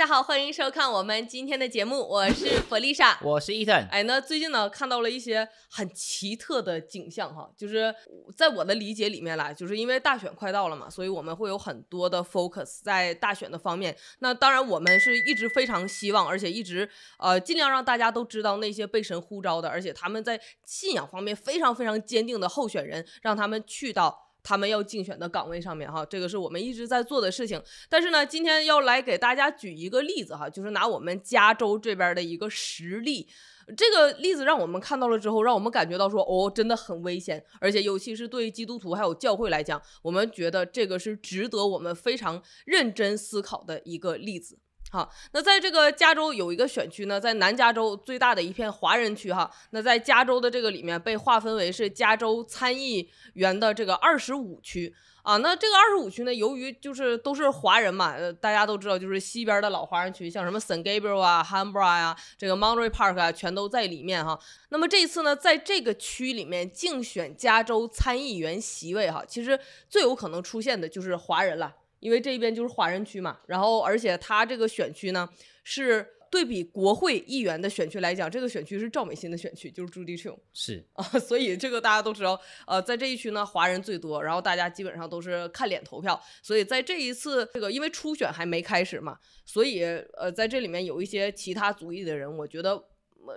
大家好，欢迎收看我们今天的节目，我是弗 丽莎，我是伊森。哎，那最近呢，看到了一些很奇特的景象哈，就是在我的理解里面啦，就是因为大选快到了嘛，所以我们会有很多的 focus 在大选的方面。那当然，我们是一直非常希望，而且一直呃尽量让大家都知道那些被神呼召的，而且他们在信仰方面非常非常坚定的候选人，让他们去到。他们要竞选的岗位上面，哈，这个是我们一直在做的事情。但是呢，今天要来给大家举一个例子，哈，就是拿我们加州这边的一个实例。这个例子让我们看到了之后，让我们感觉到说，哦，真的很危险。而且，尤其是对基督徒还有教会来讲，我们觉得这个是值得我们非常认真思考的一个例子。好，那在这个加州有一个选区呢，在南加州最大的一片华人区哈，那在加州的这个里面被划分为是加州参议员的这个二十五区啊，那这个二十五区呢，由于就是都是华人嘛，大家都知道就是西边的老华人区，像什么 San Gabriel 啊、Humbra 啊、这个 Monterey Park 啊，全都在里面哈。那么这次呢，在这个区里面竞选加州参议员席位哈，其实最有可能出现的就是华人了。因为这边就是华人区嘛，然后而且他这个选区呢，是对比国会议员的选区来讲，这个选区是赵美心的选区，就是朱迪琼，是 啊，所以这个大家都知道，呃，在这一区呢，华人最多，然后大家基本上都是看脸投票，所以在这一次这个，因为初选还没开始嘛，所以呃，在这里面有一些其他族裔的人，我觉得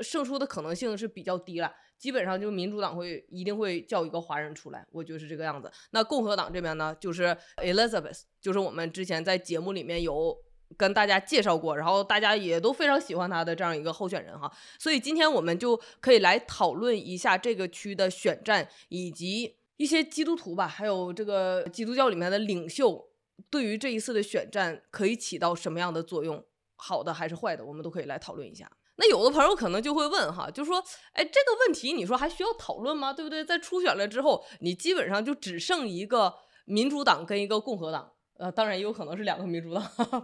胜出的可能性是比较低了。基本上就民主党会一定会叫一个华人出来，我就是这个样子。那共和党这边呢，就是 Elizabeth，就是我们之前在节目里面有跟大家介绍过，然后大家也都非常喜欢他的这样一个候选人哈。所以今天我们就可以来讨论一下这个区的选战，以及一些基督徒吧，还有这个基督教里面的领袖对于这一次的选战可以起到什么样的作用，好的还是坏的，我们都可以来讨论一下。那有的朋友可能就会问哈，就说哎，这个问题你说还需要讨论吗？对不对？在初选了之后，你基本上就只剩一个民主党跟一个共和党，呃，当然也有可能是两个民主党，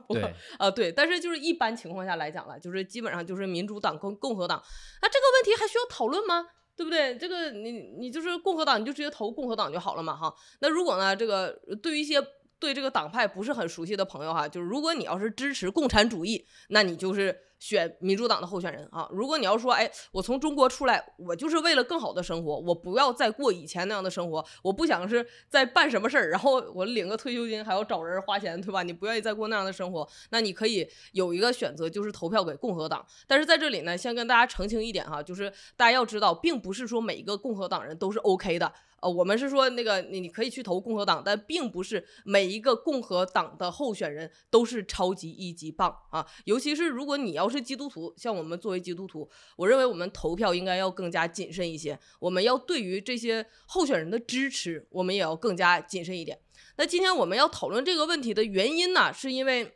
对，呃，对，但是就是一般情况下来讲了，就是基本上就是民主党跟共和党，那这个问题还需要讨论吗？对不对？这个你你就是共和党，你就直接投共和党就好了嘛哈。那如果呢，这个对于一些对这个党派不是很熟悉的朋友哈，就是如果你要是支持共产主义，那你就是。选民主党的候选人啊！如果你要说，哎，我从中国出来，我就是为了更好的生活，我不要再过以前那样的生活，我不想是在办什么事儿，然后我领个退休金还要找人花钱，对吧？你不愿意再过那样的生活，那你可以有一个选择，就是投票给共和党。但是在这里呢，先跟大家澄清一点哈，就是大家要知道，并不是说每一个共和党人都是 OK 的。呃，我们是说那个，你你可以去投共和党，但并不是每一个共和党的候选人都是超级一级棒啊，尤其是如果你要。是基督徒，像我们作为基督徒，我认为我们投票应该要更加谨慎一些。我们要对于这些候选人的支持，我们也要更加谨慎一点。那今天我们要讨论这个问题的原因呢，是因为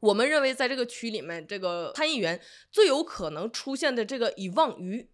我们认为在这个区里面，这个参议员最有可能出现的这个伊望于，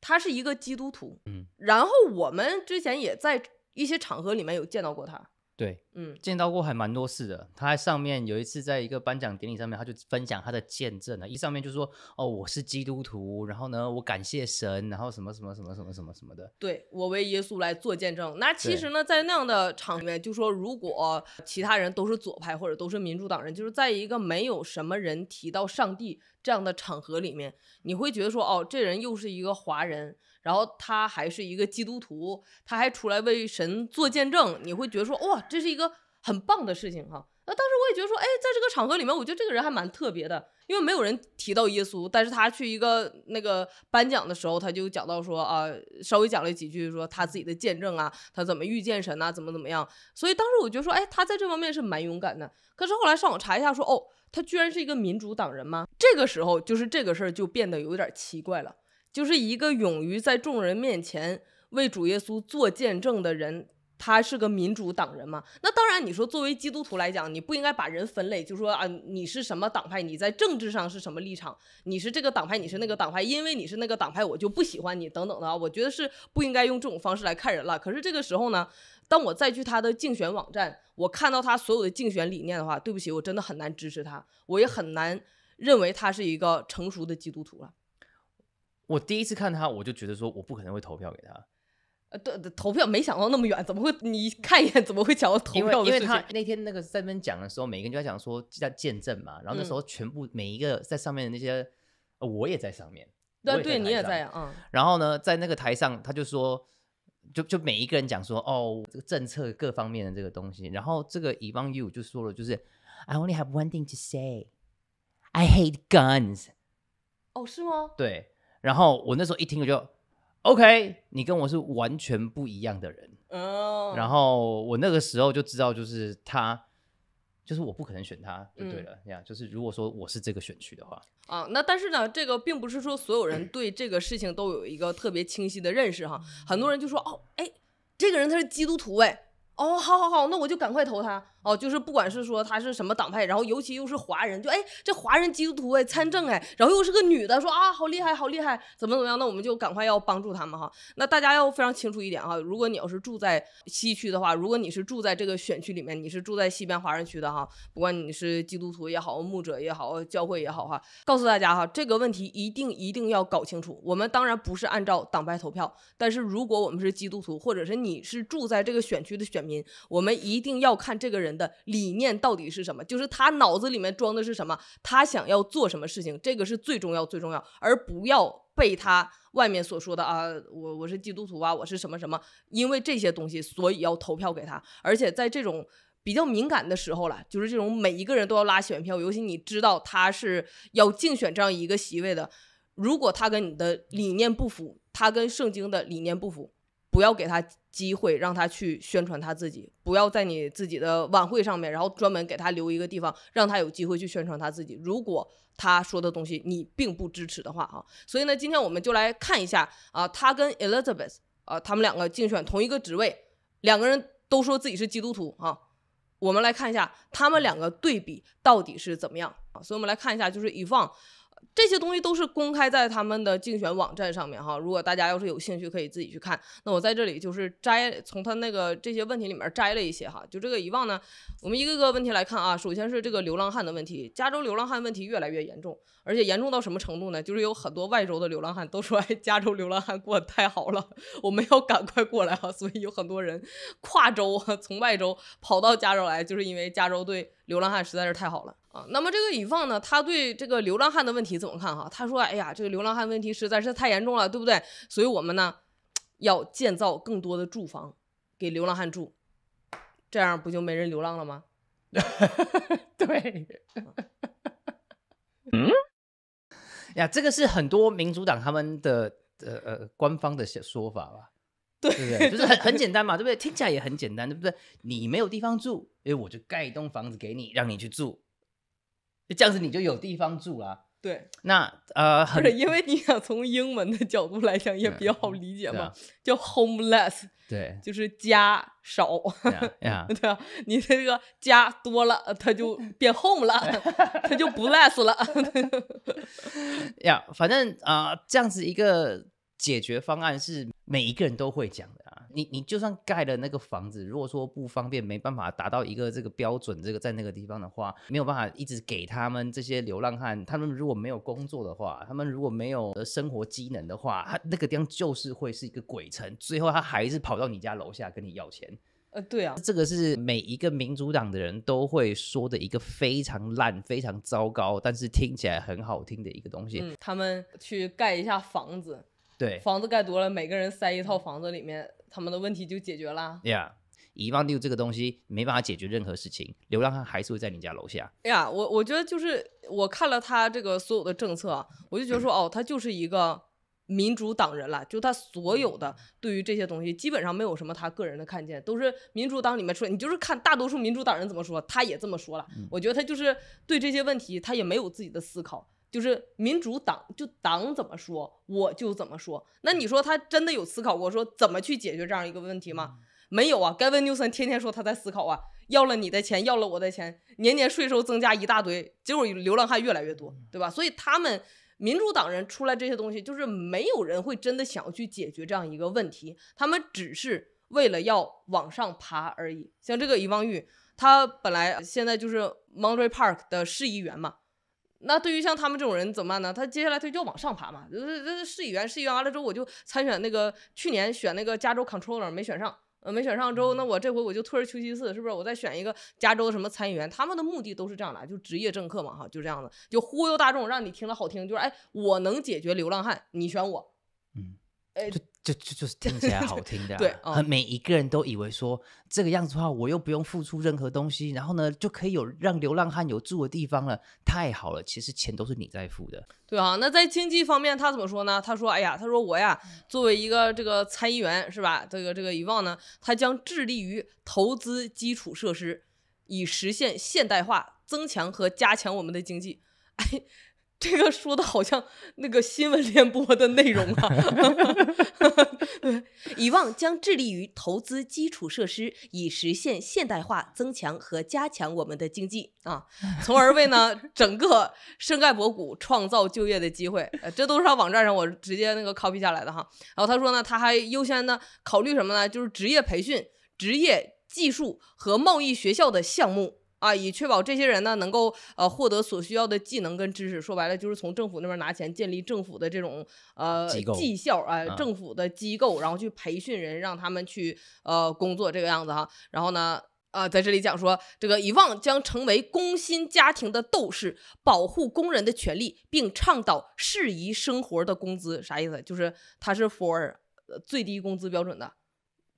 他是一个基督徒，嗯，然后我们之前也在一些场合里面有见到过他。对，嗯，见到过还蛮多次的。他在上面有一次，在一个颁奖典礼上面，他就分享他的见证了。一上面就说：“哦，我是基督徒，然后呢，我感谢神，然后什么什么什么什么什么什么的。”对我为耶稣来做见证。那其实呢，在那样的场面，就说如果其他人都是左派或者都是民主党人，就是在一个没有什么人提到上帝这样的场合里面，你会觉得说：“哦，这人又是一个华人。”然后他还是一个基督徒，他还出来为神做见证，你会觉得说哇，这是一个很棒的事情哈。那当时我也觉得说，哎，在这个场合里面，我觉得这个人还蛮特别的，因为没有人提到耶稣，但是他去一个那个颁奖的时候，他就讲到说啊，稍微讲了几句，说他自己的见证啊，他怎么遇见神呐，怎么怎么样。所以当时我觉得说，哎，他在这方面是蛮勇敢的。可是后来上网查一下说，哦，他居然是一个民主党人吗？这个时候就是这个事儿就变得有点奇怪了。就是一个勇于在众人面前为主耶稣做见证的人，他是个民主党人嘛？那当然，你说作为基督徒来讲，你不应该把人分类，就说啊，你是什么党派，你在政治上是什么立场，你是这个党派，你是那个党派，因为你是那个党派，我就不喜欢你等等的啊。我觉得是不应该用这种方式来看人了。可是这个时候呢，当我再去他的竞选网站，我看到他所有的竞选理念的话，对不起，我真的很难支持他，我也很难认为他是一个成熟的基督徒了。我第一次看他，我就觉得说我不可能会投票给他。呃，对，投票没想到那么远，怎么会？你看一眼，怎么会想到投票？因为他那天那个在那边讲的时候，每个人就在讲说在见证嘛。然后那时候全部每一个在上面的那些，我也在上面。对对，你也在啊。然后呢，在那个台上，他就说，就就每一个人讲说，哦，这个政策各方面的这个东西。然后这个 e v a n You 就说了，就是 I only have one thing to say, I hate guns。哦，是吗？对。然后我那时候一听我就，OK，你跟我是完全不一样的人，哦。然后我那个时候就知道，就是他，就是我不可能选他就对了，这样就是如果说我是这个选区的话，啊，那但是呢，这个并不是说所有人对这个事情都有一个特别清晰的认识哈，很多人就说哦，哎，这个人他是基督徒哎。哦，好好好，那我就赶快投他哦。就是不管是说他是什么党派，然后尤其又是华人，就哎，这华人基督徒哎参政哎，然后又是个女的，说啊，好厉害，好厉害，怎么怎么样？那我们就赶快要帮助他们哈。那大家要非常清楚一点哈，如果你要是住在西区的话，如果你是住在这个选区里面，你是住在西边华人区的哈，不管你是基督徒也好，牧者也好，教会也好哈，告诉大家哈，这个问题一定一定要搞清楚。我们当然不是按照党派投票，但是如果我们是基督徒，或者是你是住在这个选区的选。民，我们一定要看这个人的理念到底是什么，就是他脑子里面装的是什么，他想要做什么事情，这个是最重要、最重要，而不要被他外面所说的啊，我我是基督徒啊，我是什么什么，因为这些东西，所以要投票给他。而且在这种比较敏感的时候了，就是这种每一个人都要拉选票，尤其你知道他是要竞选这样一个席位的，如果他跟你的理念不符，他跟圣经的理念不符。不要给他机会，让他去宣传他自己。不要在你自己的晚会上面，然后专门给他留一个地方，让他有机会去宣传他自己。如果他说的东西你并不支持的话，啊，所以呢，今天我们就来看一下啊，他跟 Elizabeth，啊，他们两个竞选同一个职位，两个人都说自己是基督徒啊，我们来看一下他们两个对比到底是怎么样啊。所以我们来看一下，就是 Evon。这些东西都是公开在他们的竞选网站上面哈，如果大家要是有兴趣，可以自己去看。那我在这里就是摘从他那个这些问题里面摘了一些哈，就这个遗忘呢，我们一个个问题来看啊，首先是这个流浪汉的问题，加州流浪汉问题越来越严重，而且严重到什么程度呢？就是有很多外州的流浪汉都说，哎，加州流浪汉过得太好了，我们要赶快过来啊，所以有很多人跨州从外州跑到加州来，就是因为加州对流浪汉实在是太好了。啊，那么这个乙方呢，他对这个流浪汉的问题怎么看？哈，他说：“哎呀，这个流浪汉问题实在是太严重了，对不对？所以我们呢，要建造更多的住房给流浪汉住，这样不就没人流浪了吗？” 对，嗯呀，这个是很多民主党他们的呃呃官方的说法吧？对，就是很很简单嘛，对不对？听起来也很简单，对不对？你没有地方住，哎，我就盖一栋房子给你，让你去住。这样子你就有地方住啦。对，那呃，不是因为你想从英文的角度来讲也比较好理解嘛，叫 homeless，对，就是家少 对啊，你这个家多了，它就变 home 了，它就不 less 了 呀。反正啊，这样子一个解决方案是每一个人都会讲的。你你就算盖了那个房子，如果说不方便，没办法达到一个这个标准，这个在那个地方的话，没有办法一直给他们这些流浪汉，他们如果没有工作的话，他们如果没有生活机能的话，他那个地方就是会是一个鬼城。最后他还是跑到你家楼下跟你要钱。呃，对啊，这个是每一个民主党的人都会说的一个非常烂、非常糟糕，但是听起来很好听的一个东西。他们去盖一下房子，对，房子盖多了，每个人塞一套房子里面。他们的问题就解决啦。y e a h e 这个东西没办法解决任何事情，流浪汉还是会在你家楼下。哎呀，我我觉得就是我看了他这个所有的政策，我就觉得说哦，他就是一个民主党人了，就他所有的对于这些东西基本上没有什么他个人的看见，都是民主党里面出来，你就是看大多数民主党人怎么说，他也这么说了。我觉得他就是对这些问题他也没有自己的思考。就是民主党就党怎么说我就怎么说。那你说他真的有思考过说怎么去解决这样一个问题吗？没有啊。盖文纽森天天说他在思考啊，要了你的钱，要了我的钱，年年税收增加一大堆，结果流浪汉越来越多，对吧？所以他们民主党人出来这些东西，就是没有人会真的想要去解决这样一个问题，他们只是为了要往上爬而已。像这个遗望玉，他本来现在就是 Montreal Park 的市议员嘛。那对于像他们这种人怎么办呢？他接下来他就往上爬嘛。就是这这市议员，市议员完了之后，我就参选那个去年选那个加州 controller 没选上，呃没选上之后，那我这回我就退而求其次，是不是？我再选一个加州什么参议员？他们的目的都是这样的，就职业政客嘛，哈，就这样的，就忽悠大众，让你听了好听，就是哎，我能解决流浪汉，你选我，嗯，哎。就就就是 听起来好听的，对，每一个人都以为说这个样子的话，我又不用付出任何东西，然后呢就可以有让流浪汉有住的地方了，太好了。其实钱都是你在付的，对啊。那在经济方面，他怎么说呢？他说：“哎呀，他说我呀，作为一个这个参议员，是吧？这个这个以万呢，他将致力于投资基础设施，以实现现代化，增强和加强我们的经济。”这个说的好像那个新闻联播的内容啊。对，以望将致力于投资基础设施，以实现现代化，增强和加强我们的经济啊，从而为呢整个圣盖博谷创造就业的机会。呃，这都是他网站上我直接那个 copy 下来的哈。然后他说呢，他还优先呢考虑什么呢？就是职业培训、职业技术和贸易学校的项目。啊，以确保这些人呢能够呃获得所需要的技能跟知识，说白了就是从政府那边拿钱建立政府的这种呃绩效啊，政府的机构，然后去培训人，让他们去呃工作这个样子哈。然后呢，啊在这里讲说，这个以旺将成为工薪家庭的斗士，保护工人的权利，并倡导适宜生活的工资。啥意思？就是它是 for 最低工资标准的。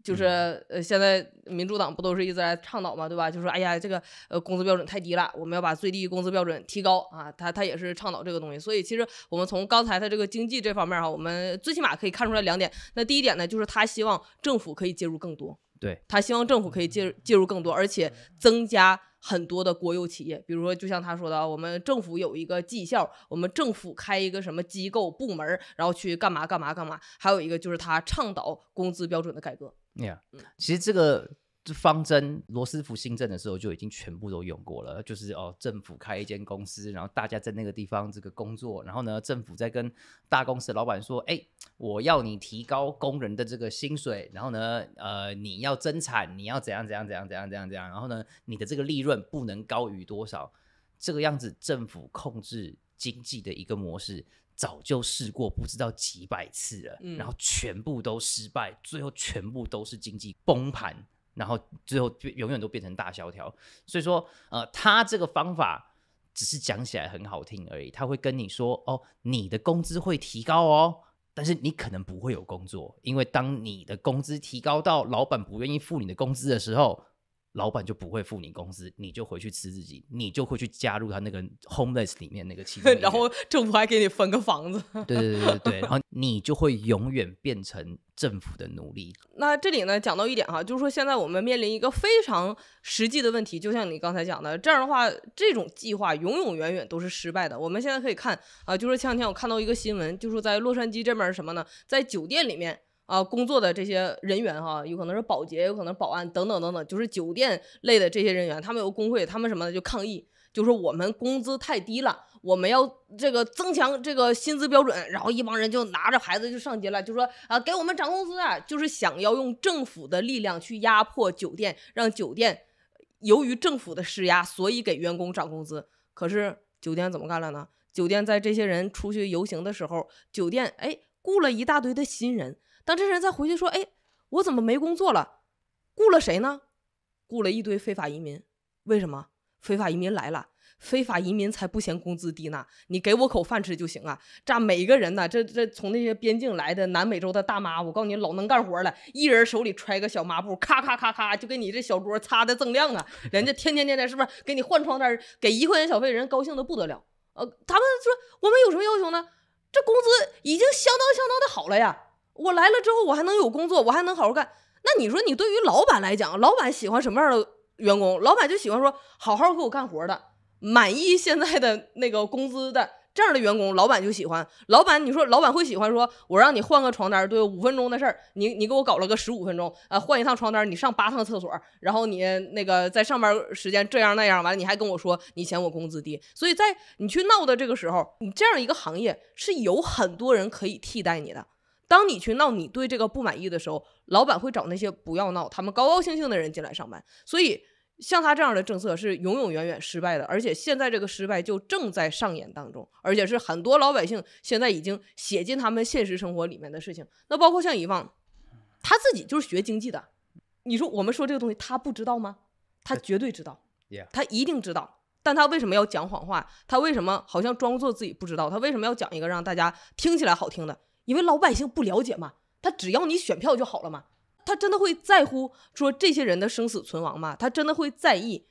就是呃，现在民主党不都是一直在倡导嘛，对吧？就说哎呀，这个呃工资标准太低了，我们要把最低工资标准提高啊。他他也是倡导这个东西，所以其实我们从刚才他这个经济这方面哈，我们最起码可以看出来两点。那第一点呢，就是他希望政府可以介入更多，对，他希望政府可以介入介入更多，而且增加很多的国有企业，比如说就像他说的，我们政府有一个绩效，我们政府开一个什么机构部门，然后去干嘛干嘛干嘛。还有一个就是他倡导工资标准的改革。Yeah，其实这个方针，罗斯福新政的时候就已经全部都用过了。就是哦，政府开一间公司，然后大家在那个地方这个工作，然后呢，政府在跟大公司老板说：“哎，我要你提高工人的这个薪水，然后呢，呃，你要增产，你要怎样怎样怎样怎样怎样怎样，然后呢，你的这个利润不能高于多少，这个样子政府控制经济的一个模式。”早就试过不知道几百次了，然后全部都失败，最后全部都是经济崩盘，然后最后永远都变成大萧条。所以说，呃，他这个方法只是讲起来很好听而已。他会跟你说，哦，你的工资会提高哦，但是你可能不会有工作，因为当你的工资提高到老板不愿意付你的工资的时候。老板就不会付你工资，你就回去吃自己，你就会去加入他那个 homeless 里面那个群体，然后政府还给你分个房子，对对对对对，然后你就会永远变成政府的奴隶。那这里呢，讲到一点哈，就是说现在我们面临一个非常实际的问题，就像你刚才讲的，这样的话，这种计划永永远远都是失败的。我们现在可以看啊，就是前两天我看到一个新闻，就是在洛杉矶这边什么呢，在酒店里面。啊，工作的这些人员哈，有可能是保洁，有可能保安等等等等，就是酒店类的这些人员，他们有工会，他们什么的就抗议，就说我们工资太低了，我们要这个增强这个薪资标准。然后一帮人就拿着牌子就上街了，就说啊，给我们涨工资啊，就是想要用政府的力量去压迫酒店，让酒店由于政府的施压，所以给员工涨工资。可是酒店怎么干了呢？酒店在这些人出去游行的时候，酒店哎雇了一大堆的新人。当这人再回去说：“哎，我怎么没工作了？雇了谁呢？雇了一堆非法移民。为什么非法移民来了？非法移民才不嫌工资低呢。你给我口饭吃就行啊！这每一个人呢，这这从那些边境来的南美洲的大妈，我告诉你老能干活了。一人手里揣个小抹布，咔咔咔咔就给你这小桌擦的锃亮啊。人家天天天天是不是给你换床单？给一块钱小费，人高兴的不得了。呃，他们说我们有什么要求呢？这工资已经相当相当的好了呀。”我来了之后，我还能有工作，我还能好好干。那你说，你对于老板来讲，老板喜欢什么样的员工？老板就喜欢说好好给我干活的，满意现在的那个工资的这样的员工，老板就喜欢。老板，你说老板会喜欢说，我让你换个床单对，五分钟的事儿，你你给我搞了个十五分钟，呃，换一趟床单你上八趟厕所，然后你那个在上班时间这样那样，完了你还跟我说你嫌我工资低。所以在你去闹的这个时候，你这样一个行业是有很多人可以替代你的。当你去闹，你对这个不满意的时候，老板会找那些不要闹，他们高高兴兴的人进来上班。所以，像他这样的政策是永永远远失败的，而且现在这个失败就正在上演当中，而且是很多老百姓现在已经写进他们现实生活里面的事情。那包括像以往，他自己就是学经济的，你说我们说这个东西他不知道吗？他绝对知道，他一定知道。但他为什么要讲谎话？他为什么好像装作自己不知道？他为什么要讲一个让大家听起来好听的？因为老百姓不了解嘛，他只要你选票就好了嘛。他真的会在乎说这些人的生死存亡吗？他真的会在意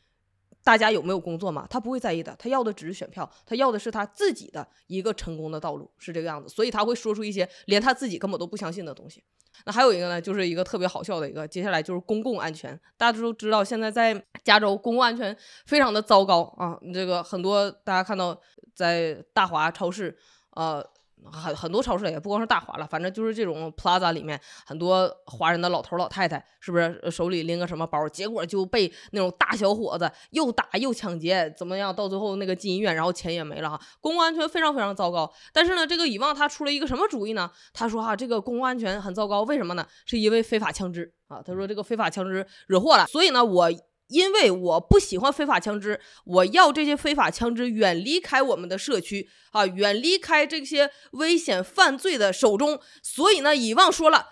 大家有没有工作吗？他不会在意的。他要的只是选票，他要的是他自己的一个成功的道路是这个样子。所以他会说出一些连他自己根本都不相信的东西。那还有一个呢，就是一个特别好笑的一个。接下来就是公共安全，大家都知道现在在加州公共安全非常的糟糕啊。这个很多大家看到在大华超市，呃。很很多超市也不光是大华了，反正就是这种 plaza 里面很多华人的老头老太太，是不是手里拎个什么包，结果就被那种大小伙子又打又抢劫，怎么样？到最后那个进医院，然后钱也没了哈。公共安全非常非常糟糕。但是呢，这个以望他出了一个什么主意呢？他说哈，这个公共安全很糟糕，为什么呢？是因为非法枪支啊。他说这个非法枪支惹祸了，所以呢，我。因为我不喜欢非法枪支，我要这些非法枪支远离开我们的社区啊，远离开这些危险犯罪的手中。所以呢，以望说了，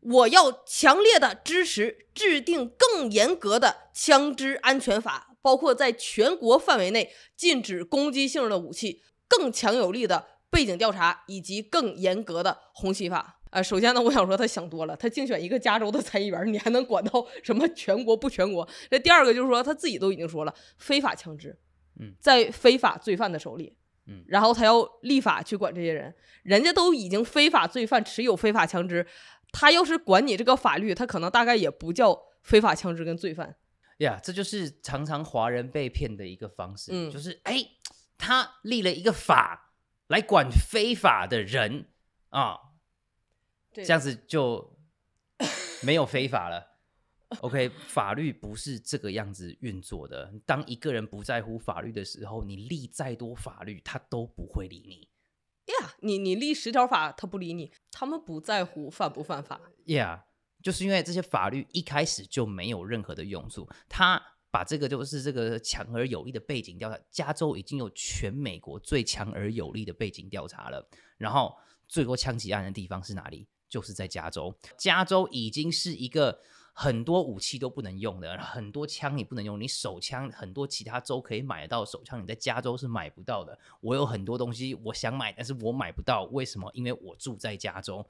我要强烈的支持制定更严格的枪支安全法，包括在全国范围内禁止攻击性的武器，更强有力的背景调查，以及更严格的红旗法。呃，首先呢，我想说他想多了，他竞选一个加州的参议员，你还能管到 什么全国不全国？那第二个就是说他自己都已经说了，非法枪支，嗯，在非法罪犯的手里，嗯，然后他要立法去管这些人，人家都已经非法罪犯持有非法枪支，他要是管你这个法律，他可能大概也不叫非法枪支跟罪犯。呀，这就是常常华人被骗的一个方式，嗯，就是哎，他立了一个法来管非法的人啊。这样子就没有非法了，OK？法律不是这个样子运作的。当一个人不在乎法律的时候，你立再多法律，他都不会理你。呀，你你立十条法，他不理你，他们不在乎犯不犯法。呀，就是因为这些法律一开始就没有任何的用处。他把这个就是这个强而有力的背景调查，加州已经有全美国最强而有力的背景调查了。然后最多枪击案的地方是哪里？就是在加州，加州已经是一个很多武器都不能用的，很多枪你不能用，你手枪很多其他州可以买到手枪，你在加州是买不到的。我有很多东西我想买，但是我买不到，为什么？因为我住在加州。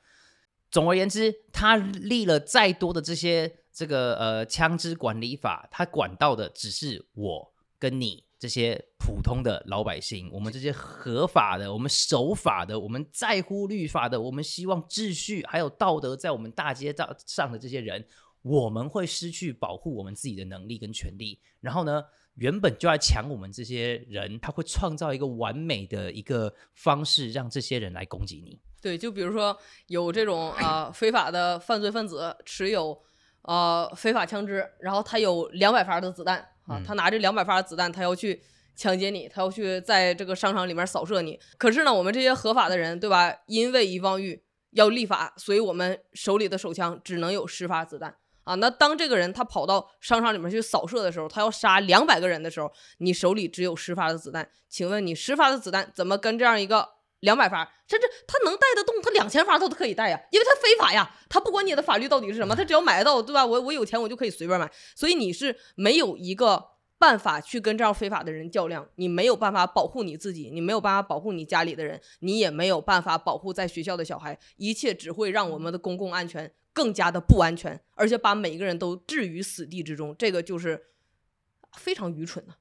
总而言之，他立了再多的这些这个呃枪支管理法，他管到的只是我跟你。这些普通的老百姓，我们这些合法的、我们守法的、我们在乎律法的、我们希望秩序还有道德，在我们大街道上的这些人，我们会失去保护我们自己的能力跟权利。然后呢，原本就要抢我们这些人，他会创造一个完美的一个方式，让这些人来攻击你。对，就比如说有这种啊非法的犯罪分子持有呃非法枪支，然后他有两百发的子弹。啊，他拿着两百发子弹，他要去抢劫你，他要去在这个商场里面扫射你。可是呢，我们这些合法的人，对吧？因为一忘欲，要立法，所以我们手里的手枪只能有十发子弹啊。那当这个人他跑到商场里面去扫射的时候，他要杀两百个人的时候，你手里只有十发的子弹，请问你十发的子弹怎么跟这样一个？两百发，甚至他能带得动，他两千发他都可以带呀，因为他非法呀，他不管你的法律到底是什么，他只要买得到，对吧？我我有钱，我就可以随便买，所以你是没有一个办法去跟这样非法的人较量，你没有办法保护你自己，你没有办法保护你家里的人，你也没有办法保护在学校的小孩，一切只会让我们的公共安全更加的不安全，而且把每一个人都置于死地之中，这个就是非常愚蠢的。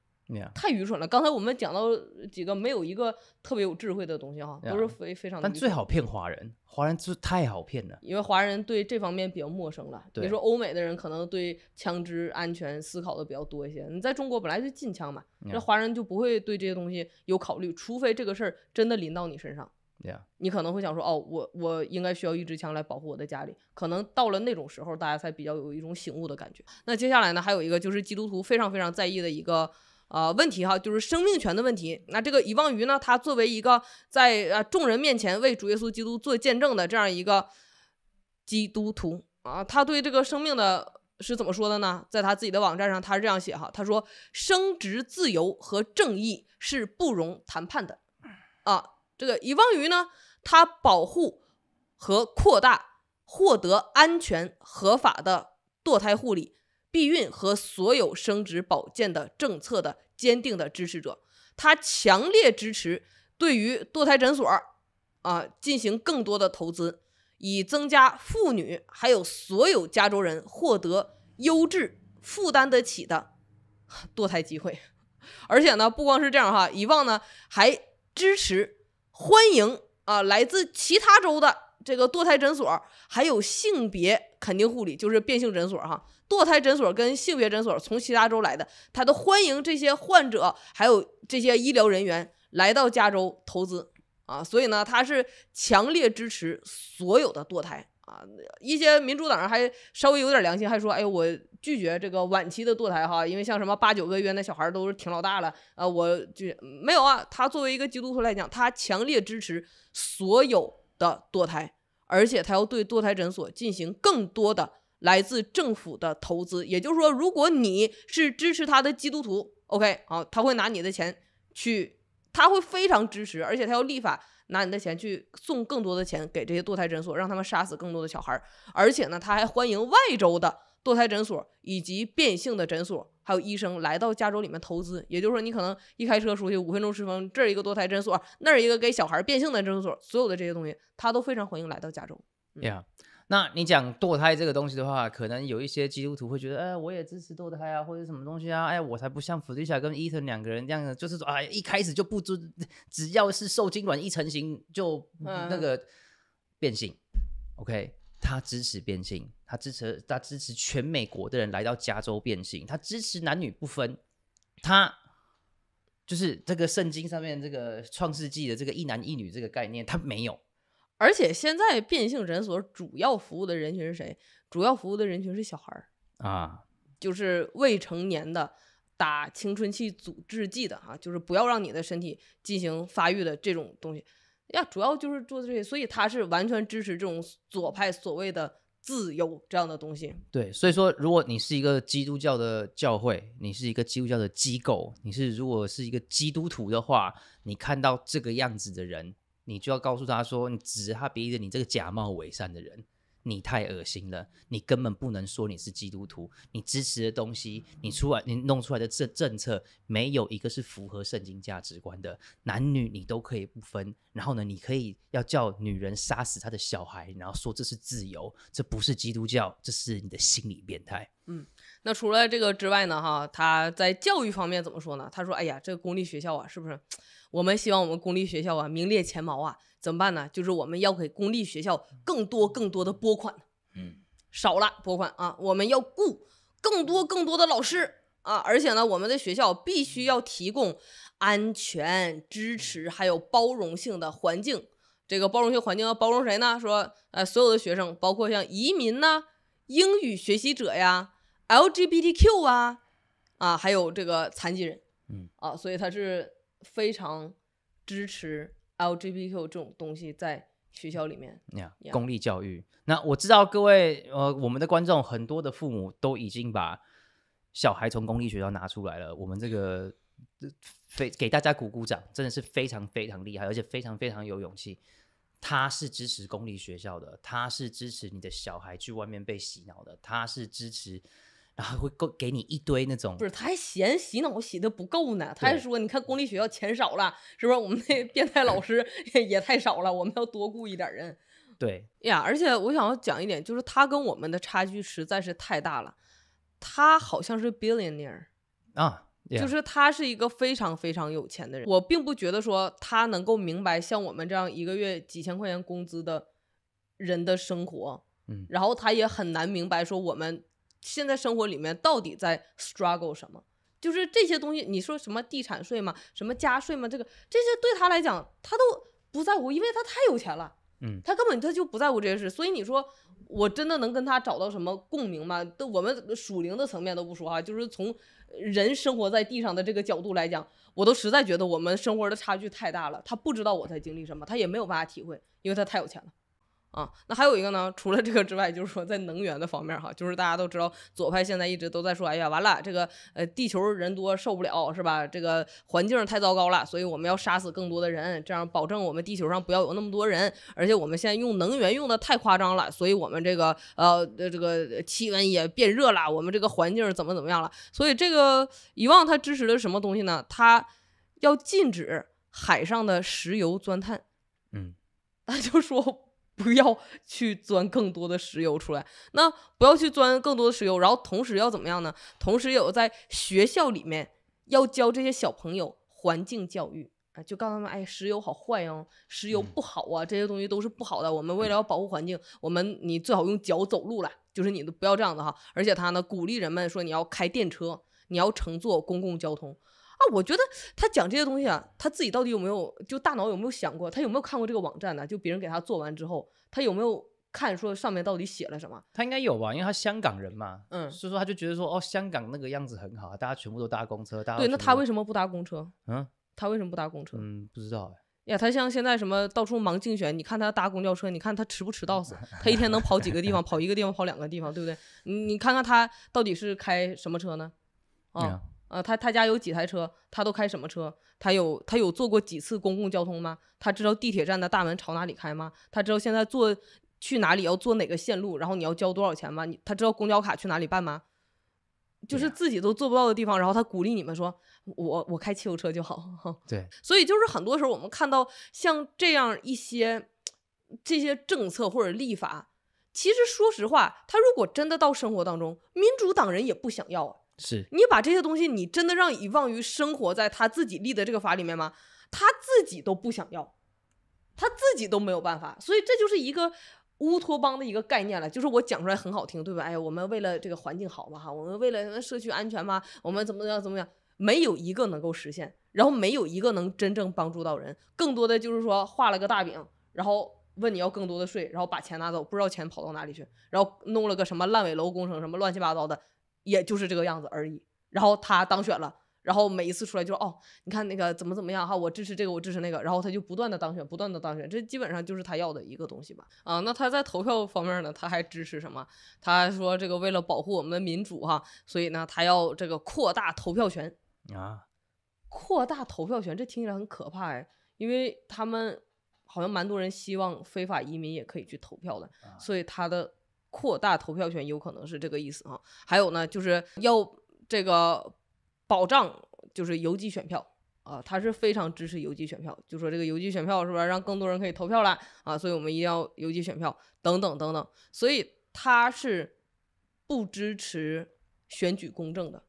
太愚蠢了！刚才我们讲到几个没有一个特别有智慧的东西哈，都是非非常。但最好骗华人，华人就太好骗了，因为华人对这方面比较陌生了。你说欧美的人可能对枪支安全思考的比较多一些，你在中国本来就禁枪嘛，那华人就不会对这些东西有考虑，除非这个事儿真的临到你身上。你可能会想说哦，我我应该需要一支枪来保护我的家里。可能到了那种时候，大家才比较有一种醒悟的感觉。那接下来呢，还有一个就是基督徒非常非常在意的一个。啊，问题哈，就是生命权的问题。那这个遗忘鱼呢，他作为一个在呃众人面前为主耶稣基督做见证的这样一个基督徒啊，他对这个生命的是怎么说的呢？在他自己的网站上，他是这样写哈，他说：生殖自由和正义是不容谈判的。啊，这个遗忘鱼呢，他保护和扩大获得安全合法的堕胎护理。避孕和所有生殖保健的政策的坚定的支持者，他强烈支持对于堕胎诊所啊进行更多的投资，以增加妇女还有所有加州人获得优质、负担得起的堕胎机会。而且呢，不光是这样哈，以往呢还支持欢迎啊来自其他州的这个堕胎诊所，还有性别肯定护理，就是变性诊所哈。堕胎诊所跟性别诊所从其他州来的，他都欢迎这些患者，还有这些医疗人员来到加州投资，啊，所以呢，他是强烈支持所有的堕胎啊。一些民主党人还稍微有点良心，还说：“哎，我拒绝这个晚期的堕胎哈，因为像什么八九个月那小孩都是挺老大了。”啊，我就没有啊。他作为一个基督徒来讲，他强烈支持所有的堕胎，而且他要对堕胎诊所进行更多的。来自政府的投资，也就是说，如果你是支持他的基督徒，OK，好，他会拿你的钱去，他会非常支持，而且他要立法拿你的钱去送更多的钱给这些堕胎诊所，让他们杀死更多的小孩儿。而且呢，他还欢迎外州的堕胎诊所以及变性的诊所，还有医生来到加州里面投资。也就是说，你可能一开车出去五分钟十分钟，这儿一个堕胎诊所，那儿一个给小孩变性的诊所，所有的这些东西，他都非常欢迎来到加州。Yeah。那你讲堕胎这个东西的话，可能有一些基督徒会觉得，哎，我也支持堕胎啊，或者什么东西啊，哎，我才不像弗利莎跟伊藤两个人这样的，就是说，哎，一开始就不尊，只要是受精卵一成型就那个变性，OK，他支持变性，他支持他支持全美国的人来到加州变性，他支持男女不分，他就是这个圣经上面这个创世纪的这个一男一女这个概念，他没有。而且现在变性诊所主要服务的人群是谁？主要服务的人群是小孩儿啊，就是未成年的打青春期阻滞剂的啊，就是不要让你的身体进行发育的这种东西。呀，主要就是做这些，所以他是完全支持这种左派所谓的自由这样的东西。对，所以说，如果你是一个基督教的教会，你是一个基督教的机构，你是如果是一个基督徒的话，你看到这个样子的人。你就要告诉他说，你指着他鼻子，你这个假冒伪善的人，你太恶心了。你根本不能说你是基督徒，你支持的东西，你出来你弄出来的政政策，没有一个是符合圣经价值观的。男女你都可以不分，然后呢，你可以要叫女人杀死他的小孩，然后说这是自由，这不是基督教，这是你的心理变态。嗯，那除了这个之外呢，哈，他在教育方面怎么说呢？他说，哎呀，这个公立学校啊，是不是？我们希望我们公立学校啊名列前茅啊，怎么办呢？就是我们要给公立学校更多更多的拨款，嗯，少了拨款啊，我们要雇更多更多的老师啊，而且呢，我们的学校必须要提供安全、支持还有包容性的环境。这个包容性环境要包容谁呢？说呃，所有的学生，包括像移民呐，英语学习者呀、LGBTQ 啊啊，还有这个残疾人，嗯啊，所以他是。非常支持 LGBTQ 这种东西在学校里面，公立教育。那我知道各位呃，我们的观众很多的父母都已经把小孩从公立学校拿出来了。我们这个非给大家鼓鼓掌，真的是非常非常厉害，而且非常非常有勇气。他是支持公立学校的，他是支持你的小孩去外面被洗脑的，他是支持。然后会给给你一堆那种，不是？他还嫌洗脑洗的不够呢，他还说：“你看公立学校钱少了，是不是？我们那变态老师 也也太少了，我们要多雇一点人。”对呀，而且我想要讲一点，就是他跟我们的差距实在是太大了。他好像是 billionaire 啊，就是他是一个非常非常有钱的人。我并不觉得说他能够明白像我们这样一个月几千块钱工资的人的生活，嗯，然后他也很难明白说我们。现在生活里面到底在 struggle 什么？就是这些东西，你说什么地产税嘛，什么加税嘛，这个这些对他来讲，他都不在乎，因为他太有钱了。嗯，他根本他就不在乎这些事。所以你说我真的能跟他找到什么共鸣吗？都我们属灵的层面都不说哈，就是从人生活在地上的这个角度来讲，我都实在觉得我们生活的差距太大了。他不知道我在经历什么，他也没有办法体会，因为他太有钱了。啊，那还有一个呢？除了这个之外，就是说在能源的方面，哈，就是大家都知道，左派现在一直都在说，哎呀，完了，这个呃，地球人多受不了，是吧？这个环境太糟糕了，所以我们要杀死更多的人，这样保证我们地球上不要有那么多人。而且我们现在用能源用的太夸张了，所以我们这个呃，这个气温也变热了，我们这个环境怎么怎么样了？所以这个遗忘他支持的什么东西呢？他要禁止海上的石油钻探，嗯，他就说。不要去钻更多的石油出来，那不要去钻更多的石油，然后同时要怎么样呢？同时有在学校里面要教这些小朋友环境教育啊，就告诉他们，哎，石油好坏哦，石油不好啊，这些东西都是不好的。我们为了要保护环境，我们你最好用脚走路了，就是你都不要这样的哈。而且他呢，鼓励人们说你要开电车，你要乘坐公共交通。啊，我觉得他讲这些东西啊，他自己到底有没有就大脑有没有想过，他有没有看过这个网站呢？就别人给他做完之后，他有没有看说上面到底写了什么？他应该有吧，因为他香港人嘛，嗯，所以说他就觉得说，哦，香港那个样子很好，大家全部都搭公车，对，那他为什么不搭公车？嗯，他为什么不搭公车？嗯，不知道哎。呀，他像现在什么到处忙竞选，你看他搭公交车，你看他迟不迟到？死？他一天能跑几个地方？跑一个地方，跑两个地方，对不对？你你看看他到底是开什么车呢？啊。呃，他他家有几台车？他都开什么车？他有他有坐过几次公共交通吗？他知道地铁站的大门朝哪里开吗？他知道现在坐去哪里要坐哪个线路，然后你要交多少钱吗？你他知道公交卡去哪里办吗？就是自己都做不到的地方，然后他鼓励你们说：“我我开汽油车就好。”对，所以就是很多时候我们看到像这样一些这些政策或者立法，其实说实话，他如果真的到生活当中，民主党人也不想要啊。是你把这些东西，你真的让遗忘于生活在他自己立的这个法里面吗？他自己都不想要，他自己都没有办法，所以这就是一个乌托邦的一个概念了。就是我讲出来很好听，对吧？哎我们为了这个环境好嘛，哈，我们为了社区安全嘛，我们怎么样怎么样？没有一个能够实现，然后没有一个能真正帮助到人，更多的就是说画了个大饼，然后问你要更多的税，然后把钱拿走，不知道钱跑到哪里去，然后弄了个什么烂尾楼工程，什么乱七八糟的。也就是这个样子而已。然后他当选了，然后每一次出来就说：“哦，你看那个怎么怎么样哈，我支持这个，我支持那个。”然后他就不断的当选，不断的当选，这基本上就是他要的一个东西吧。啊，那他在投票方面呢，他还支持什么？他还说这个为了保护我们的民主哈，所以呢，他要这个扩大投票权啊，扩大投票权，这听起来很可怕哎，因为他们好像蛮多人希望非法移民也可以去投票的，所以他的。扩大投票权有可能是这个意思哈，还有呢，就是要这个保障就是邮寄选票啊，他是非常支持邮寄选票，就说这个邮寄选票是吧，让更多人可以投票了啊？所以我们一定要邮寄选票等等等等，所以他是不支持选举公正的，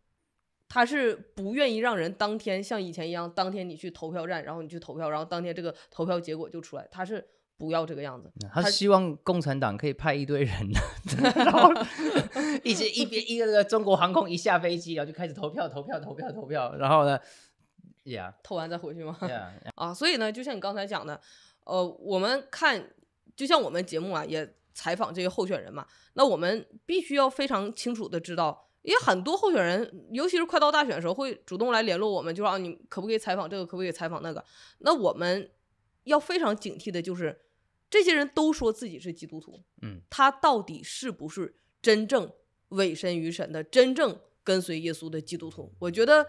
他是不愿意让人当天像以前一样，当天你去投票站，然后你去投票，然后当天这个投票结果就出来，他是。不要这个样子。他希望共产党可以派一堆人，然后 一直一边一个个中国航空一下飞机，然后就开始投票投票投票投票，然后呢，Yeah，投完再回去吗？Yeah，啊，所以呢，就像你刚才讲的，呃，我们看，就像我们节目啊，也采访这些候选人嘛。那我们必须要非常清楚的知道，因为很多候选人，尤其是快到大选的时候，会主动来联络我们，就说啊，你可不可以采访这个？可不可以采访那个？那我们要非常警惕的就是。这些人都说自己是基督徒，嗯，他到底是不是真正委身于神的、真正跟随耶稣的基督徒？我觉得，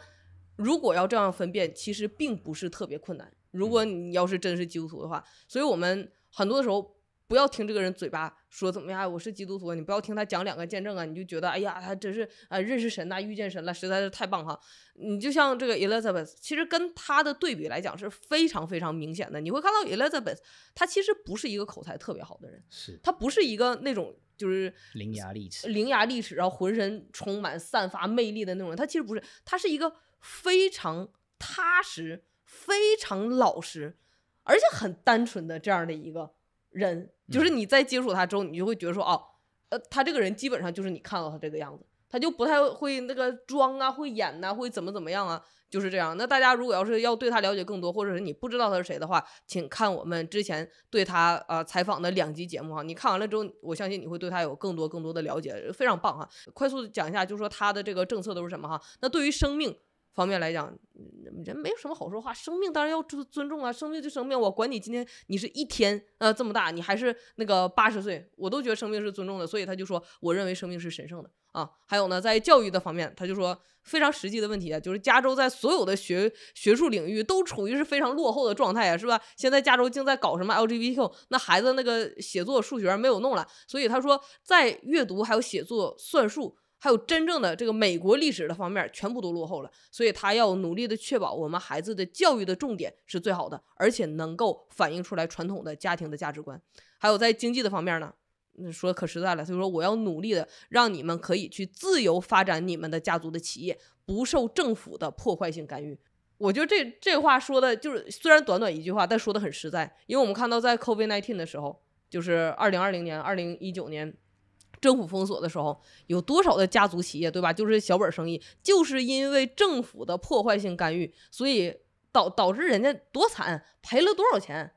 如果要这样分辨，其实并不是特别困难。如果你要是真是基督徒的话，所以我们很多的时候。不要听这个人嘴巴说怎么样，我是基督徒。你不要听他讲两个见证啊，你就觉得哎呀，他真是啊，认识神呐，遇见神了，实在是太棒哈。你就像这个 Elizabeth，其实跟他的对比来讲是非常非常明显的。你会看到 Elizabeth，他其实不是一个口才特别好的人，是他不是一个那种就是伶牙俐齿、伶牙俐齿，然后浑身充满散发魅力的那种人。他其实不是，他是一个非常踏实、非常老实，而且很单纯的这样的一个。人就是你在接触他之后，你就会觉得说，哦，呃，他这个人基本上就是你看到他这个样子，他就不太会那个装啊，会演呐，会怎么怎么样啊，就是这样。那大家如果要是要对他了解更多，或者是你不知道他是谁的话，请看我们之前对他啊采访的两集节目哈。你看完了之后，我相信你会对他有更多更多的了解，非常棒哈。快速讲一下，就是说他的这个政策都是什么哈？那对于生命。方面来讲，人没有什么好说话。生命当然要尊尊重啊，生命就生命，我管你今天你是一天呃这么大，你还是那个八十岁，我都觉得生命是尊重的。所以他就说，我认为生命是神圣的啊。还有呢，在教育的方面，他就说非常实际的问题啊，就是加州在所有的学学术领域都处于是非常落后的状态啊，是吧？现在加州竟在搞什么 LGBTQ，那孩子那个写作、数学没有弄了，所以他说在阅读还有写作、算术。还有真正的这个美国历史的方面，全部都落后了，所以他要努力的确保我们孩子的教育的重点是最好的，而且能够反映出来传统的家庭的价值观。还有在经济的方面呢，说可实在了，所以说我要努力的让你们可以去自由发展你们的家族的企业，不受政府的破坏性干预。我觉得这这话说的就是虽然短短一句话，但说的很实在，因为我们看到在 COVID-19 的时候，就是二零二零年、二零一九年。政府封锁的时候，有多少的家族企业，对吧？就是小本生意，就是因为政府的破坏性干预，所以导导致人家多惨，赔了多少钱，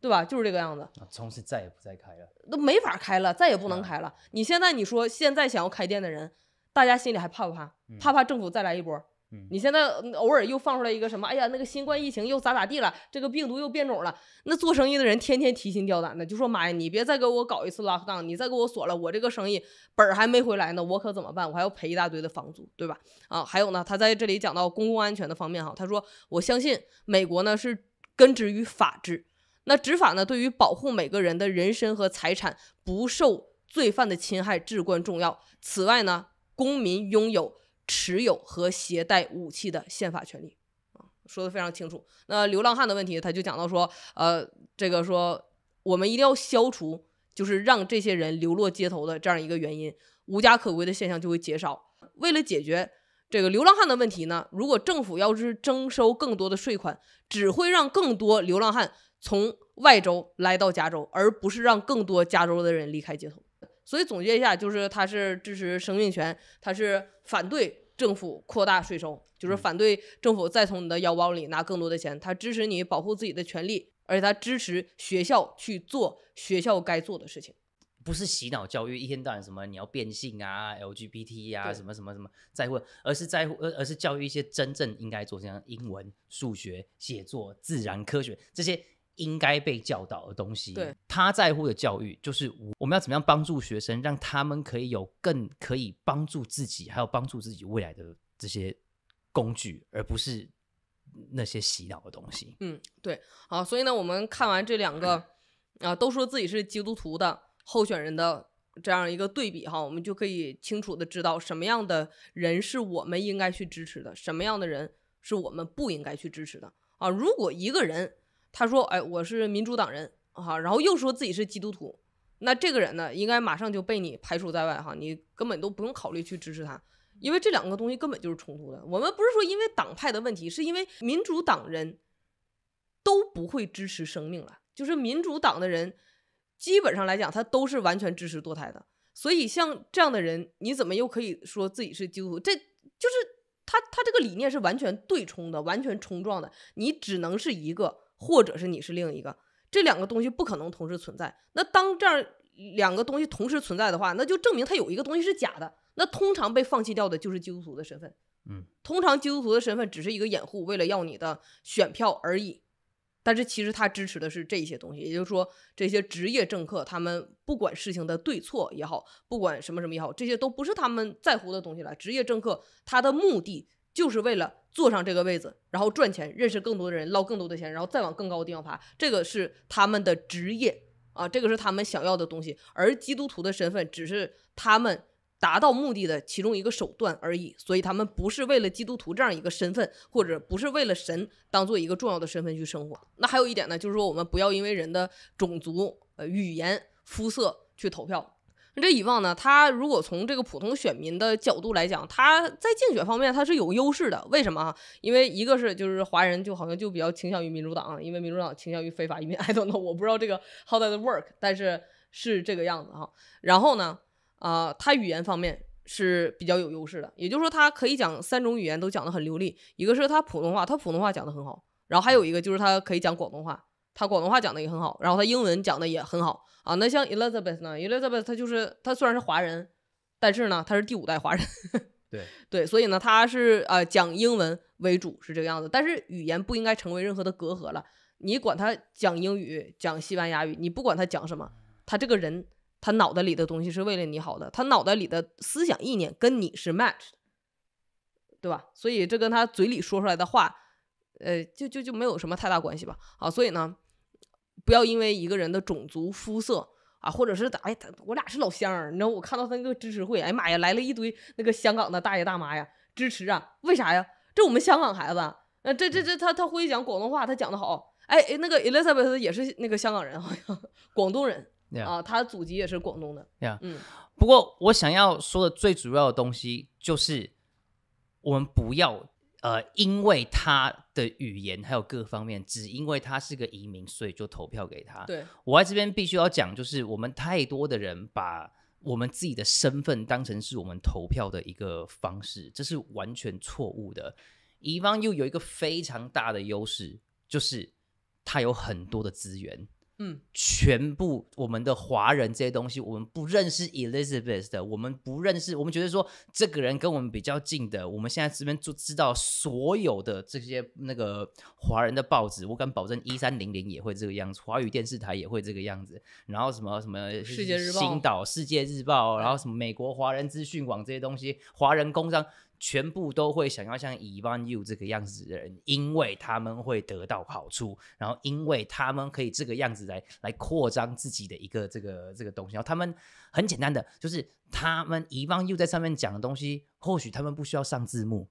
对吧？就是这个样子。从此再也不再开了，都没法开了，再也不能开了。你现在你说现在想要开店的人，大家心里还怕不怕？怕怕政府再来一波。你现在偶尔又放出来一个什么？哎呀，那个新冠疫情又咋咋地了？这个病毒又变种了。那做生意的人天天提心吊胆的，就说妈呀，你别再给我搞一次拉杠，你再给我锁了，我这个生意本儿还没回来呢，我可怎么办？我还要赔一大堆的房租，对吧？啊，还有呢，他在这里讲到公共安全的方面哈，他说我相信美国呢是根植于法治，那执法呢对于保护每个人的人身和财产不受罪犯的侵害至关重要。此外呢，公民拥有。持有和携带武器的宪法权利啊，说的非常清楚。那流浪汉的问题，他就讲到说，呃，这个说我们一定要消除，就是让这些人流落街头的这样一个原因，无家可归的现象就会减少。为了解决这个流浪汉的问题呢，如果政府要是征收更多的税款，只会让更多流浪汉从外州来到加州，而不是让更多加州的人离开街头。所以总结一下，就是他是支持生命权，他是反对政府扩大税收，就是反对政府再从你的腰包里拿更多的钱。他支持你保护自己的权利，而且他支持学校去做学校该做的事情，不是洗脑教育，一天到晚什么你要变性啊，LGBT 啊，什么什么什么再问，而是在乎而而是教育一些真正应该做像英文、数学、写作、自然科学这些。应该被教导的东西，对他在乎的教育就是我我们要怎么样帮助学生，让他们可以有更可以帮助自己，还有帮助自己未来的这些工具，而不是那些洗脑的东西。嗯，对，好，所以呢，我们看完这两个啊，都说自己是基督徒的候选人的这样一个对比哈，我们就可以清楚的知道什么样的人是我们应该去支持的，什么样的人是我们不应该去支持的啊。如果一个人，他说：“哎，我是民主党人，啊。”然后又说自己是基督徒，那这个人呢，应该马上就被你排除在外，哈，你根本都不用考虑去支持他，因为这两个东西根本就是冲突的。我们不是说因为党派的问题，是因为民主党人都不会支持生命了，就是民主党的人基本上来讲，他都是完全支持堕胎的。所以像这样的人，你怎么又可以说自己是基督徒？这就是他，他这个理念是完全对冲的，完全冲撞的，你只能是一个。”或者是你是另一个，这两个东西不可能同时存在。那当这两个东西同时存在的话，那就证明它有一个东西是假的。那通常被放弃掉的就是基督徒的身份，嗯，通常基督徒的身份只是一个掩护，为了要你的选票而已。但是其实他支持的是这些东西，也就是说，这些职业政客他们不管事情的对错也好，不管什么什么也好，这些都不是他们在乎的东西了。职业政客他的目的。就是为了坐上这个位子，然后赚钱，认识更多的人，捞更多的钱，然后再往更高的地方爬。这个是他们的职业啊，这个是他们想要的东西。而基督徒的身份只是他们达到目的的其中一个手段而已。所以他们不是为了基督徒这样一个身份，或者不是为了神当做一个重要的身份去生活。那还有一点呢，就是说我们不要因为人的种族、呃语言、肤色去投票。这以望呢？他如果从这个普通选民的角度来讲，他在竞选方面他是有优势的。为什么啊？因为一个是就是华人就好像就比较倾向于民主党，因为民主党倾向于非法移民。I don't know，我不知道这个 how does work，但是是这个样子哈。然后呢，啊，他语言方面是比较有优势的，也就是说他可以讲三种语言都讲得很流利。一个是他普通话，他普通话讲得很好，然后还有一个就是他可以讲广东话。他广东话讲的也很好，然后他英文讲的也很好啊。那像 Elizabeth 呢？e l i z a b e t h 他就是他虽然是华人，但是呢他是第五代华人。对 对，所以呢他是呃讲英文为主是这个样子。但是语言不应该成为任何的隔阂了。你管他讲英语、讲西班牙语，你不管他讲什么，他这个人他脑袋里的东西是为了你好的，他脑袋里的思想意念跟你是 match 的，对吧？所以这跟他嘴里说出来的话，呃，就就就没有什么太大关系吧。啊，所以呢。不要因为一个人的种族肤色啊，或者是哎，他我俩是老乡儿，你知道我看到他那个支持会，哎妈呀，来了一堆那个香港的大爷大妈呀支持啊，为啥呀？这我们香港孩子，那这这这他他会讲广东话，他讲的好，哎哎，那个 Elizabeth 也是那个香港人，好像广东人啊，他祖籍也是广东的嗯，不过我想要说的最主要的东西就是，我们不要。呃，因为他的语言还有各方面，只因为他是个移民，所以就投票给他。对我在这边必须要讲，就是我们太多的人把我们自己的身份当成是我们投票的一个方式，这是完全错误的。乙方又有一个非常大的优势，就是他有很多的资源。嗯，全部我们的华人这些东西，我们不认识 Elizabeth 的，我们不认识，我们觉得说这个人跟我们比较近的，我们现在这边就知道所有的这些那个华人的报纸，我敢保证一三零零也会这个样子，华语电视台也会这个样子，然后什么什么《星岛世界日报》，然后什么美国华人资讯网这些东西，华人工商。全部都会想要像 Evan You 这个样子的人，因为他们会得到好处，然后因为他们可以这个样子来来扩张自己的一个这个这个东西。然后他们很简单的，就是他们 Evan You 在上面讲的东西，或许他们不需要上字幕。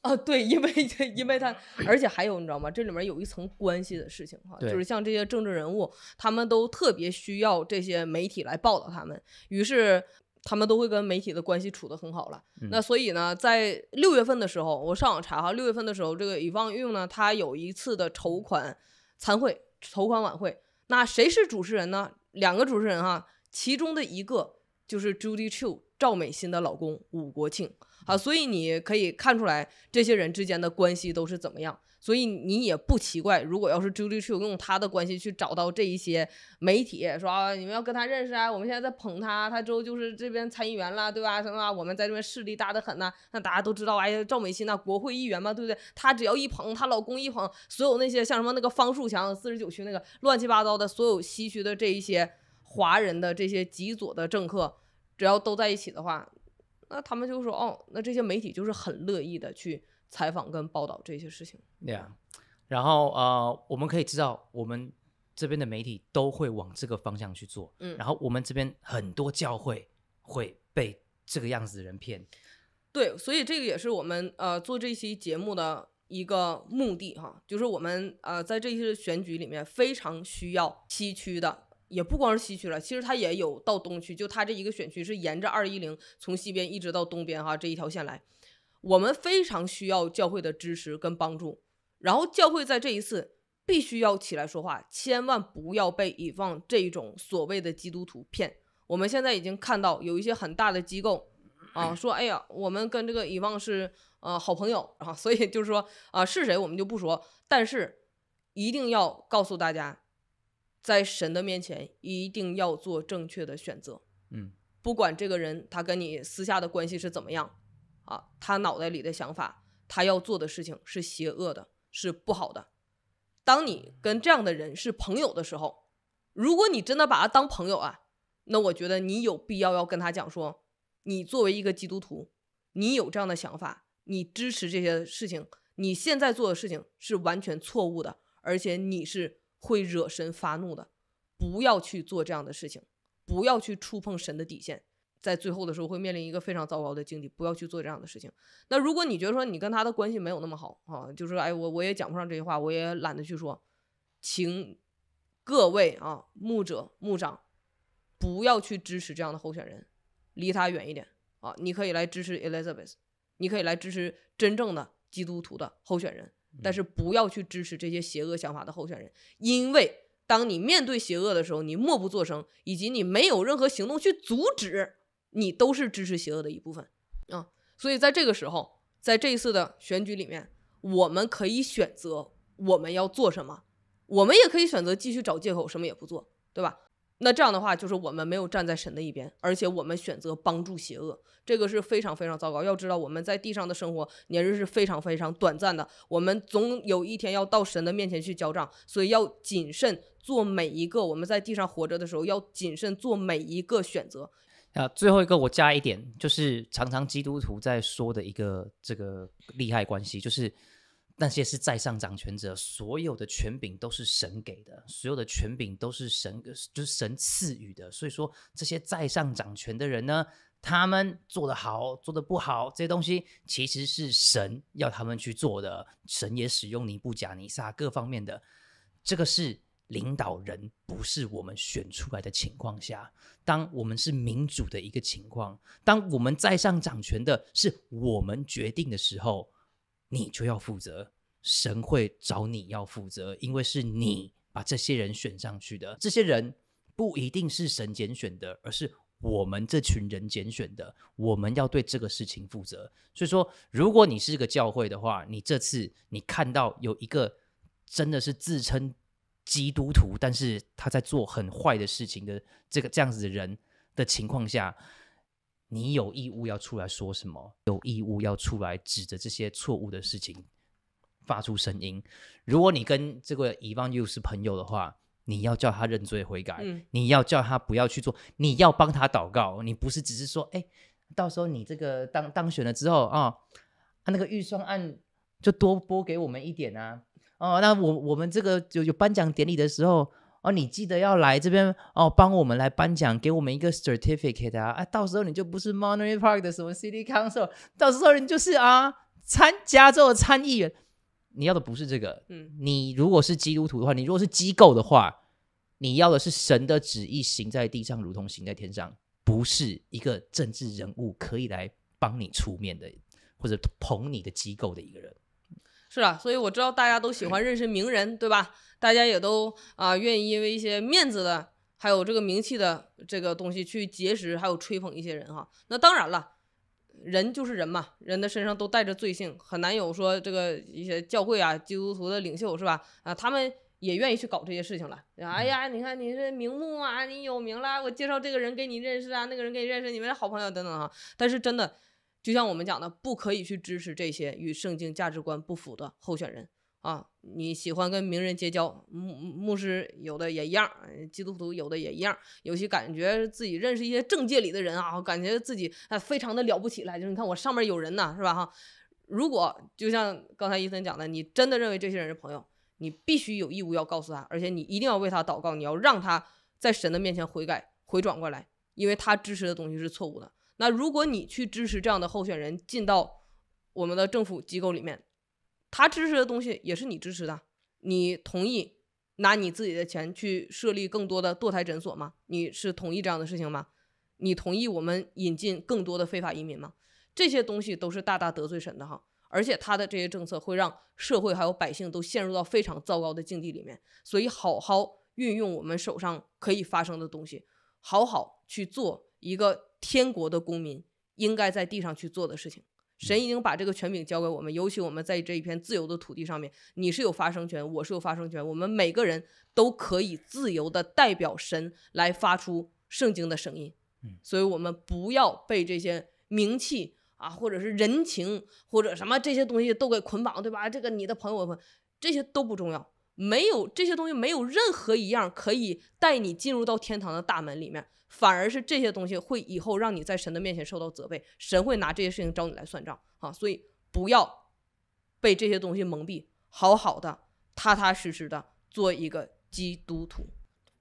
啊，对，因为因为他，而且还有你知道吗？这里面有一层关系的事情哈，就是像这些政治人物，他们都特别需要这些媒体来报道他们，于是。他们都会跟媒体的关系处得很好了。那所以呢，在六月份的时候，我上网查哈，六月份的时候，这个李光耀呢，他有一次的筹款参会、筹款晚会。那谁是主持人呢？两个主持人哈，其中的一个就是 Judy c h u 赵美心的老公武国庆好，所以你可以看出来，这些人之间的关系都是怎么样。所以你也不奇怪，如果要是 Julie Chu 用她的关系去找到这一些媒体，说啊，你们要跟他认识啊，我们现在在捧他，他之后就是这边参议员啦，对吧？什么我们在这边势力大得很呐，那大家都知道，哎呀，赵美心那国会议员嘛，对不对？她只要一捧，她老公一捧，所有那些像什么那个方树强，四十九区那个乱七八糟的所有西区的这一些华人的这些极左的政客，只要都在一起的话，那他们就说，哦，那这些媒体就是很乐意的去。采访跟报道这些事情，对呀，然后呃，我们可以知道，我们这边的媒体都会往这个方向去做，嗯，然后我们这边很多教会会被这个样子的人骗，对，所以这个也是我们呃做这期节目的一个目的哈，就是我们呃在这些选举里面非常需要西区的，也不光是西区了，其实他也有到东区，就他这一个选区是沿着二一零从西边一直到东边哈这一条线来。我们非常需要教会的支持跟帮助，然后教会在这一次必须要起来说话，千万不要被以望这种所谓的基督徒骗。我们现在已经看到有一些很大的机构，啊，说哎呀，我们跟这个以望是呃好朋友啊，所以就是说啊，是谁我们就不说，但是一定要告诉大家，在神的面前一定要做正确的选择。嗯，不管这个人他跟你私下的关系是怎么样。啊，他脑袋里的想法，他要做的事情是邪恶的，是不好的。当你跟这样的人是朋友的时候，如果你真的把他当朋友啊，那我觉得你有必要要跟他讲说，你作为一个基督徒，你有这样的想法，你支持这些事情，你现在做的事情是完全错误的，而且你是会惹神发怒的。不要去做这样的事情，不要去触碰神的底线。在最后的时候会面临一个非常糟糕的境地，不要去做这样的事情。那如果你觉得说你跟他的关系没有那么好啊，就是哎我我也讲不上这些话，我也懒得去说。请各位啊牧者牧长不要去支持这样的候选人，离他远一点啊。你可以来支持 Elizabeth，你可以来支持真正的基督徒的候选人，但是不要去支持这些邪恶想法的候选人，因为当你面对邪恶的时候，你默不作声，以及你没有任何行动去阻止。你都是支持邪恶的一部分，啊，所以在这个时候，在这一次的选举里面，我们可以选择我们要做什么，我们也可以选择继续找借口，什么也不做，对吧？那这样的话，就是我们没有站在神的一边，而且我们选择帮助邪恶，这个是非常非常糟糕。要知道，我们在地上的生活年日是非常非常短暂的，我们总有一天要到神的面前去交账，所以要谨慎做每一个我们在地上活着的时候要谨慎做每一个选择。啊，最后一个我加一点，就是常常基督徒在说的一个这个利害关系，就是那些是在上掌权者，所有的权柄都是神给的，所有的权柄都是神就是神赐予的。所以说，这些在上掌权的人呢，他们做的好，做的不好，这些东西其实是神要他们去做的，神也使用尼布甲尼撒各方面的。这个是领导人不是我们选出来的情况下。当我们是民主的一个情况，当我们在上掌权的是我们决定的时候，你就要负责，神会找你要负责，因为是你把这些人选上去的，这些人不一定是神拣选的，而是我们这群人拣选的，我们要对这个事情负责。所以说，如果你是个教会的话，你这次你看到有一个真的是自称。基督徒，但是他在做很坏的事情的这个这样子的人的情况下，你有义务要出来说什么？有义务要出来指着这些错误的事情发出声音。如果你跟这个以方又是朋友的话，你要叫他认罪悔改，你要叫他不要去做，你要帮他祷告。你不是只是说，哎，到时候你这个当当选了之后啊，啊那个预算案就多拨给我们一点啊。哦，那我我们这个有有颁奖典礼的时候，哦，你记得要来这边哦，帮我们来颁奖，给我们一个 certificate 啊，啊，到时候你就不是 Monterey Park 的什么 City Council，到时候你就是啊，参加州的参议员。你要的不是这个，嗯，你如果是基督徒的话，你如果是机构的话，你要的是神的旨意行在地上，如同行在天上，不是一个政治人物可以来帮你出面的，或者捧你的机构的一个人。是啊，所以我知道大家都喜欢认识名人，对吧？大家也都啊愿意因为一些面子的，还有这个名气的这个东西去结识，还有吹捧一些人哈。那当然了，人就是人嘛，人的身上都带着罪性，很难有说这个一些教会啊、基督徒的领袖是吧？啊，他们也愿意去搞这些事情了。哎呀，你看你是名目啊，你有名了，我介绍这个人给你认识啊，那个人给你认识，你们是好朋友等等哈。但是真的。就像我们讲的，不可以去支持这些与圣经价值观不符的候选人啊！你喜欢跟名人结交，牧牧师有的也一样，基督徒有的也一样，有些感觉自己认识一些政界里的人啊，感觉自己啊非常的了不起来，就是你看我上面有人呐，是吧哈？如果就像刚才伊森讲的，你真的认为这些人是朋友，你必须有义务要告诉他，而且你一定要为他祷告，你要让他在神的面前悔改回转过来，因为他支持的东西是错误的。那如果你去支持这样的候选人进到我们的政府机构里面，他支持的东西也是你支持的。你同意拿你自己的钱去设立更多的堕胎诊所吗？你是同意这样的事情吗？你同意我们引进更多的非法移民吗？这些东西都是大大得罪神的哈，而且他的这些政策会让社会还有百姓都陷入到非常糟糕的境地里面。所以，好好运用我们手上可以发生的东西，好好去做。一个天国的公民应该在地上去做的事情，神已经把这个权柄交给我们，尤其我们在这一片自由的土地上面，你是有发声权，我是有发声权，我们每个人都可以自由的代表神来发出圣经的声音，嗯，所以我们不要被这些名气啊，或者是人情或者什么这些东西都给捆绑，对吧？这个你的朋友们，这些都不重要。没有这些东西，没有任何一样可以带你进入到天堂的大门里面，反而是这些东西会以后让你在神的面前受到责备，神会拿这些事情找你来算账啊！所以不要被这些东西蒙蔽，好好的、踏踏实实的做一个基督徒。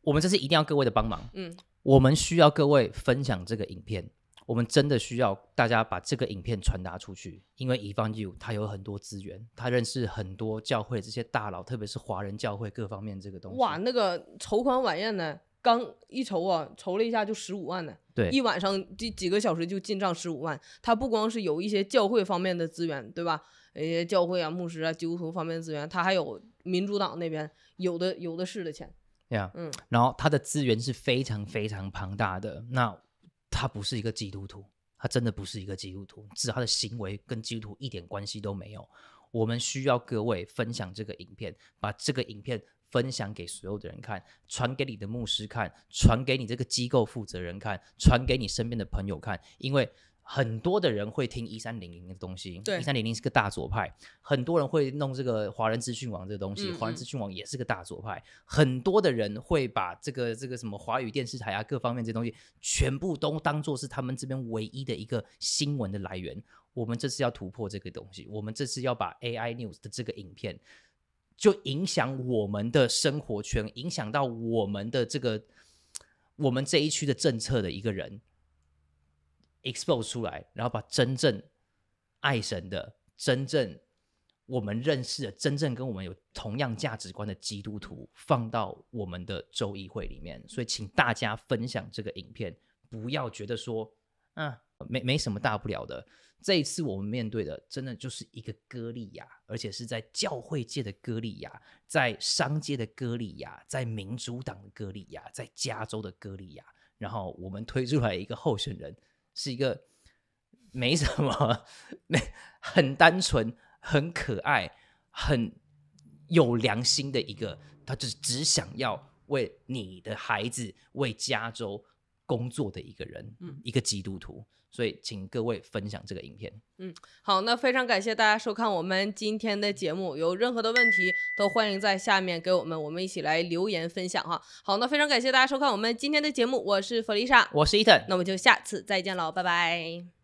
我们这次一定要各位的帮忙，嗯，我们需要各位分享这个影片。我们真的需要大家把这个影片传达出去，因为乙方就有，u 他有很多资源，他认识很多教会这些大佬，特别是华人教会各方面这个东西。哇，那个筹款晚宴呢，刚一筹啊，筹了一下就十五万呢，对，一晚上几几个小时就进账十五万。他不光是有一些教会方面的资源，对吧？一些教会啊、牧师啊、基督徒方面的资源，他还有民主党那边有的有的是的钱。对呀，嗯，然后他的资源是非常非常庞大的。那他不是一个基督徒，他真的不是一个基督徒，只他的行为跟基督徒一点关系都没有。我们需要各位分享这个影片，把这个影片分享给所有的人看，传给你的牧师看，传给你这个机构负责人看，传给你身边的朋友看，因为。很多的人会听一三零零的东西，一三零零是个大左派，很多人会弄这个华人资讯网这个东西，华人资讯网也是个大左派，很多的人会把这个这个什么华语电视台啊，各方面这东西全部都当做是他们这边唯一的一个新闻的来源。我们这次要突破这个东西，我们这次要把 AI News 的这个影片就影响我们的生活圈，影响到我们的这个我们这一区的政策的一个人。expose 出来，然后把真正爱神的、真正我们认识的、真正跟我们有同样价值观的基督徒放到我们的州议会里面。所以，请大家分享这个影片，不要觉得说，啊，没没什么大不了的。这一次我们面对的，真的就是一个歌利亚，而且是在教会界的歌利亚，在商界的歌利亚，在民主党的歌利亚，在加州的歌利亚。然后我们推出来一个候选人。是一个没什么、没很单纯、很可爱、很有良心的一个，他就是只想要为你的孩子、为加州。工作的一个人，嗯，一个基督徒，所以请各位分享这个影片。嗯，好，那非常感谢大家收看我们今天的节目，有任何的问题都欢迎在下面给我们，我们一起来留言分享哈。好，那非常感谢大家收看我们今天的节目，我是弗丽莎，我是伊藤，那我们就下次再见喽，拜拜。